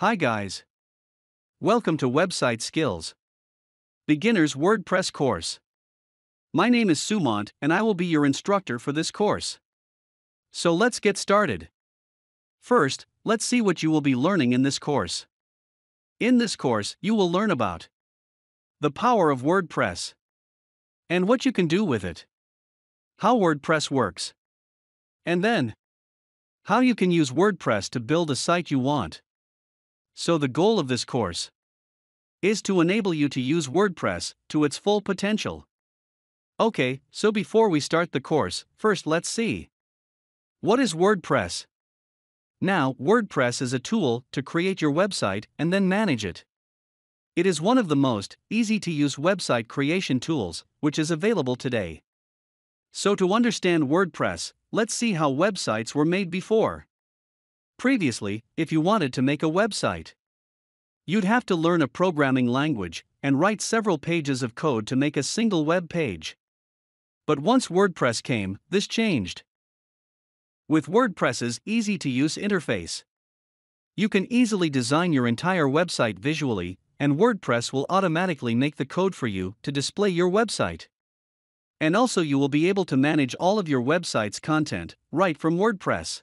Hi guys. Welcome to Website Skills. Beginner's WordPress course. My name is Sumant and I will be your instructor for this course. So let's get started. First, let's see what you will be learning in this course. In this course, you will learn about the power of WordPress and what you can do with it, how WordPress works, and then how you can use WordPress to build a site you want. So, the goal of this course is to enable you to use WordPress to its full potential. Okay, so before we start the course, first let's see. What is WordPress? Now, WordPress is a tool to create your website and then manage it. It is one of the most easy to use website creation tools which is available today. So, to understand WordPress, let's see how websites were made before. Previously, if you wanted to make a website, You'd have to learn a programming language and write several pages of code to make a single web page. But once WordPress came, this changed. With WordPress's easy to use interface, you can easily design your entire website visually, and WordPress will automatically make the code for you to display your website. And also, you will be able to manage all of your website's content right from WordPress.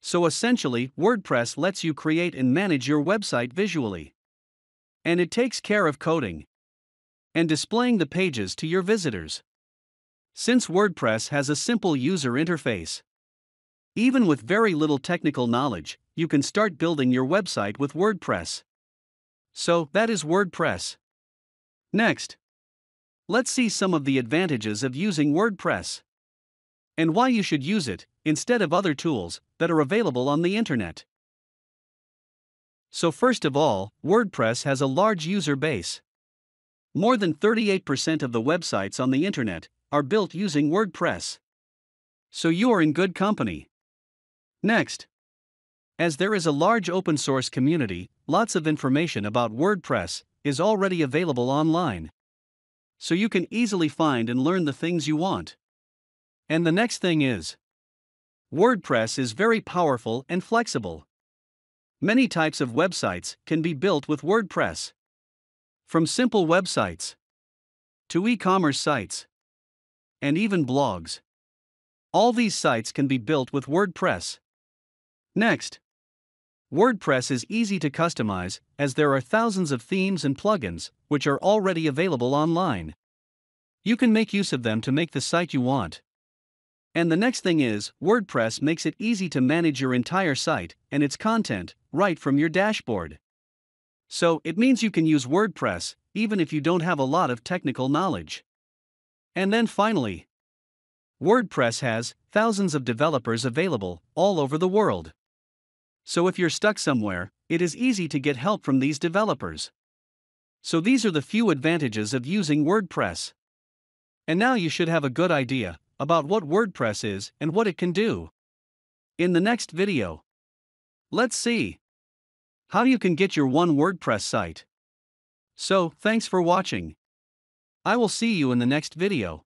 So essentially, WordPress lets you create and manage your website visually. And it takes care of coding and displaying the pages to your visitors. Since WordPress has a simple user interface, even with very little technical knowledge, you can start building your website with WordPress. So, that is WordPress. Next, let's see some of the advantages of using WordPress and why you should use it instead of other tools that are available on the internet. So, first of all, WordPress has a large user base. More than 38% of the websites on the internet are built using WordPress. So, you are in good company. Next, as there is a large open source community, lots of information about WordPress is already available online. So, you can easily find and learn the things you want. And the next thing is WordPress is very powerful and flexible. Many types of websites can be built with WordPress. From simple websites to e commerce sites and even blogs. All these sites can be built with WordPress. Next, WordPress is easy to customize as there are thousands of themes and plugins which are already available online. You can make use of them to make the site you want. And the next thing is, WordPress makes it easy to manage your entire site and its content right from your dashboard. So, it means you can use WordPress even if you don't have a lot of technical knowledge. And then finally, WordPress has thousands of developers available all over the world. So, if you're stuck somewhere, it is easy to get help from these developers. So, these are the few advantages of using WordPress. And now you should have a good idea about what WordPress is and what it can do. In the next video, let's see how you can get your one WordPress site. So, thanks for watching. I will see you in the next video.